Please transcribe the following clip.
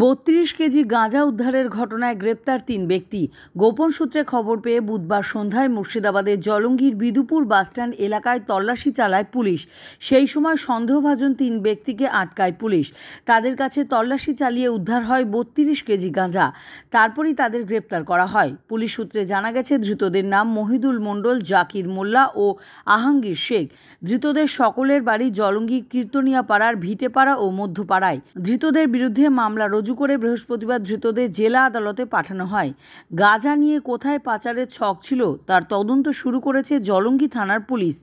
বত্রিশ কেজি গাঁজা উদ্ধারের ঘটনায় গ্রেপ্তার তিন ব্যক্তি গোপন সূত্রে খবর পেয়ে বুধবার সন্ধ্যায় মুর্শিদাবাদের জলঙ্গির বিদুপুর বাসস্ট্যান্ড এলাকায় তল্লাশি চালায় পুলিশ সেই সময় সন্দেহভাজন তিন ব্যক্তিকে আটকায় পুলিশ তাদের কাছে তল্লাশি চালিয়ে উদ্ধার হয় বত্রিশ কেজি গাঁজা তারপরই তাদের গ্রেপ্তার করা হয় পুলিশ সূত্রে জানা গেছে ধৃতদের নাম মহিদুল মণ্ডল জাকির মোল্লা ও আহাঙ্গীর শেখ ধৃতদের সকলের বাড়ি জলঙ্গি কীর্তনিয়া পাড়ার ভিটেপাড়া ও মধ্যপাড়ায় ধৃতদের বিরুদ্ধে মামলা রুজু করে বৃহস্পতিবার ধৃতদের জেলা আদালতে পাঠানো হয় গাজা নিয়ে কোথায় পাচারের ছক ছিল তার তদন্ত শুরু করেছে জলঙ্গি থানার পুলিশ